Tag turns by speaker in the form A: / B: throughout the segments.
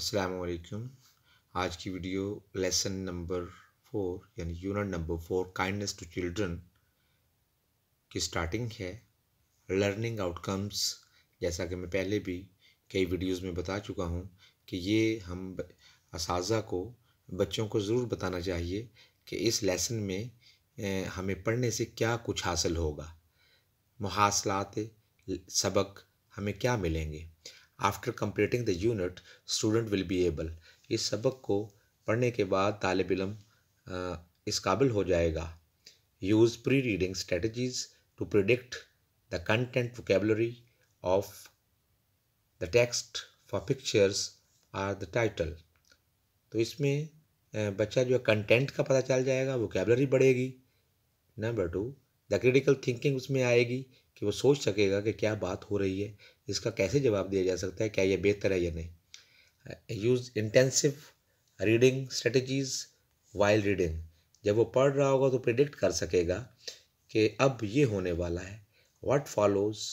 A: असलकुम आज की वीडियो लेसन नंबर फोर यानी unit number four kindness to children की स्टार्टिंग है लर्निंग आउटकम्स जैसा कि मैं पहले भी कई वीडियोस में बता चुका हूं कि ये हम इस को बच्चों को ज़रूर बताना चाहिए कि इस लेसन में हमें पढ़ने से क्या कुछ हासिल होगा मुहासलात सबक हमें क्या मिलेंगे after completing the unit student will be able इस सबक को पढ़ने के बाद तालब इलम इस काबिल हो जाएगा use pre reading strategies to predict the content vocabulary of the text for pictures or the title तो इसमें बच्चा जो है कंटेंट का पता चल जाएगा वोकेबलरी बढ़ेगी number two the critical thinking उसमें आएगी कि वो सोच सकेगा कि क्या बात हो रही है इसका कैसे जवाब दिया जा सकता है क्या ये बेहतर है या नहीं use intensive reading strategies while reading जब वो पढ़ रहा होगा तो प्रिडिक्ट कर सकेगा कि अब ये होने वाला है what follows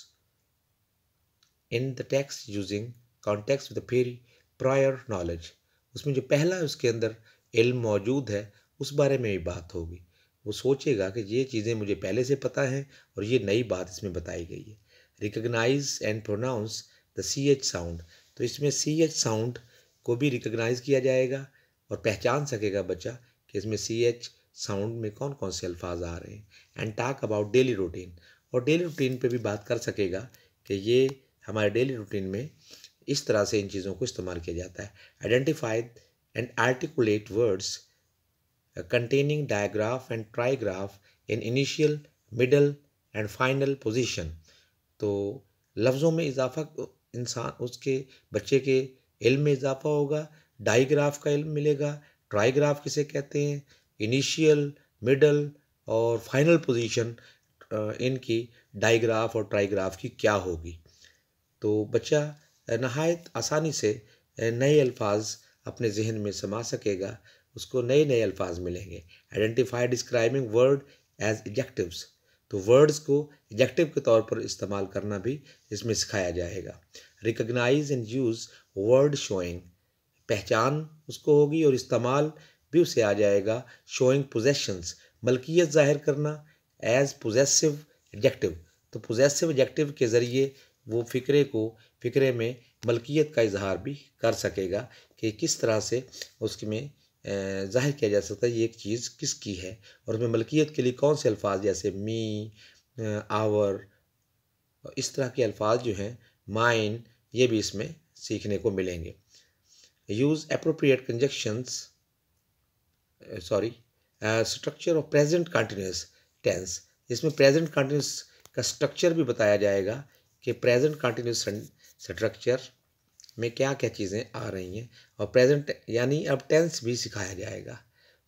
A: in the text using context with very prior knowledge उसमें जो पहला उसके अंदर इल्म मौजूद है उस बारे में भी बात होगी वो सोचेगा कि ये चीज़ें मुझे पहले से पता हैं और ये नई बात इसमें बताई गई है recognize and pronounce the C H sound तो इसमें सी एच साउंड को भी रिकगनाइज किया जाएगा और पहचान सकेगा बच्चा कि इसमें सी एच साउंड में कौन कौन से अल्फाज आ रहे हैं and talk about daily routine और डेली रूटीन पे भी बात कर सकेगा कि ये हमारे डेली रूटीन में इस तरह से इन चीज़ों को इस्तेमाल किया जाता है identified and articulate words containing digraph and trigraph in initial middle and final position तो लफ्ज़ों में इजाफा इंसान उसके बच्चे के इल्म में इजाफा होगा डाईग्राफ का इल्म मिलेगा ट्राईग्राफ किसे कहते हैं इनिशियल मिडल और फाइनल पोजिशन इनकी डाईग्राफ और ट्राईग्राफ की क्या होगी तो बच्चा नहायत आसानी से नए अल्फाज अपने जहन में समा सकेगा उसको नए नए अल्फाज मिलेंगे identify describing word as adjectives तो वर्ड्स को एजेक्टिव के तौर पर इस्तेमाल करना भी इसमें सिखाया जाएगा recognize and use word showing पहचान उसको होगी और इस्तेमाल भी उसे आ जाएगा शोइंग पोजेशंस मलकियत ज़ाहिर करना एज पोजेसिव एडजेक्टिव तो पोजेसिव एडजेक्टिव के ज़रिए वो फ़िक्रे को फ़िक्रे में मलकियत का इजहार भी कर सकेगा कि किस तरह से उसमें ज़ाहिर किया जा सकता है ये एक चीज़ किसकी है और उसमें मलकियत के लिए कौन से अल्फाज जैसे मी आवर इस तरह के अल्फाज जो हैं माइन ये भी इसमें सीखने को मिलेंगे use appropriate conjunctions sorry structure of present continuous tense इसमें प्रेजेंट कंटिन्यूस का स्ट्रक्चर भी बताया जाएगा कि प्रेजेंट कंटिन्यूस स्ट्रक्चर में क्या क्या चीज़ें आ रही हैं और प्रेजेंट यानी अब टेंस भी सिखाया जाएगा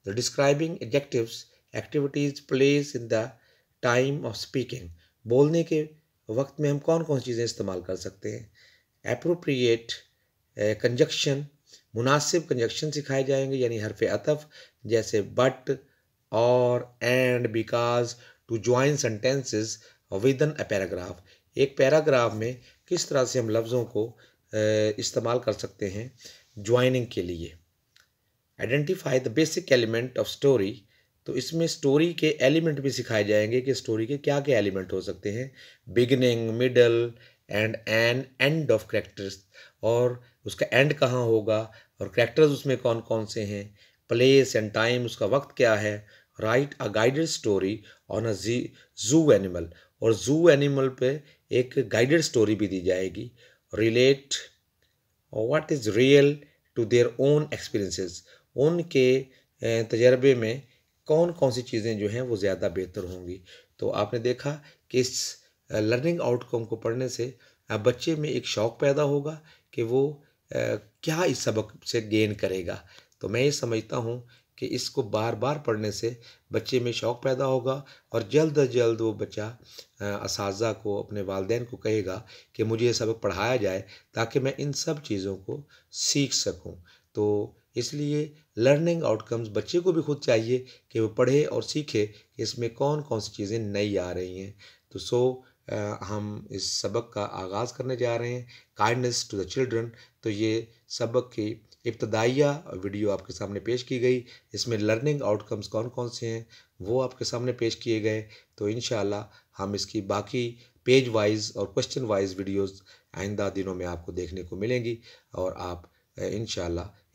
A: the describing adjectives activities place in the time of speaking बोलने के वक्त में हम कौन कौन चीज़ें इस्तेमाल कर सकते हैं अप्रोप्रिएट कंजक्शन मुनासिब कंजक्शन सिखाए जाएंगे यानी हरफ अतफ जैसे बट और and because to join sentences within a paragraph एक पैराग्राफ में किस तरह से हम लफ्ज़ों को इस्तेमाल कर सकते हैं ज्वाइनिंग के लिए identify the basic element of story तो इसमें स्टोरी के एलिमेंट भी सिखाए जाएंगे कि स्टोरी के क्या क्या एलिमेंट हो सकते हैं beginning middle end and end of characters और उसका एंड कहाँ होगा और करेक्टर्स उसमें कौन कौन से हैं प्लेस एंड टाइम उसका वक्त क्या है write a guided story on a जी जू एनिमल और जू एनिमल पे एक गाइडेड स्टोरी भी दी जाएगी रिलेट और what is real to their own experiences उनके तजर्बे में कौन कौन सी चीज़ें जो हैं वो ज़्यादा बेहतर होंगी तो आपने देखा कि इस लर्निंग आउटकम को पढ़ने से बच्चे में एक शौक़ पैदा होगा कि वो क्या इस सबक से गेन करेगा तो मैं ये समझता हूँ कि इसको बार बार पढ़ने से बच्चे में शौक़ पैदा होगा और जल्द अज जल्द वो बच्चा इस को अपने वालदेन को कहेगा कि मुझे ये सबक पढ़ाया जाए ताकि मैं इन सब चीज़ों को सीख सकूँ तो इसलिए लर्निंग आउटकम्स बच्चे को भी खुद चाहिए कि वो पढ़े और सीखे कि इसमें कौन कौन सी चीज़ें नई आ रही हैं तो सो हम इस सबक का आगाज़ करने जा रहे हैं काइंडनेस टू द चिल्ड्रन तो ये सबक की इब्तदाइया वीडियो आपके सामने पेश की गई इसमें लर्निंग आउटकम्स कौन कौन से हैं वो आपके सामने पेश किए गए तो इन हम इसकी बाकी पेज वाइज और क्वेश्चन वाइज वीडियोस आइंदा दिनों में आपको देखने को मिलेंगी और आप इन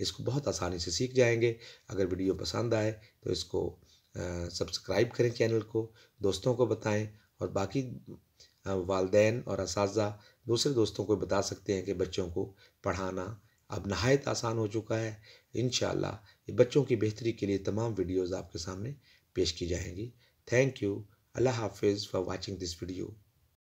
A: इसको बहुत आसानी से सीख जाएंगे अगर वीडियो पसंद आए तो इसको सब्सक्राइब करें चैनल को दोस्तों को बताएँ और बाकी वालदेन और इस दूसरे दोस्तों को बता सकते हैं कि बच्चों को पढ़ाना अब नहायत आसान हो चुका है इन ये बच्चों की बेहतरी के लिए तमाम वीडियोज़ आपके सामने पेश की जाएंगी थैंक यू अल्लाह हाफिज़ फॉर वॉचिंग दिस वीडियो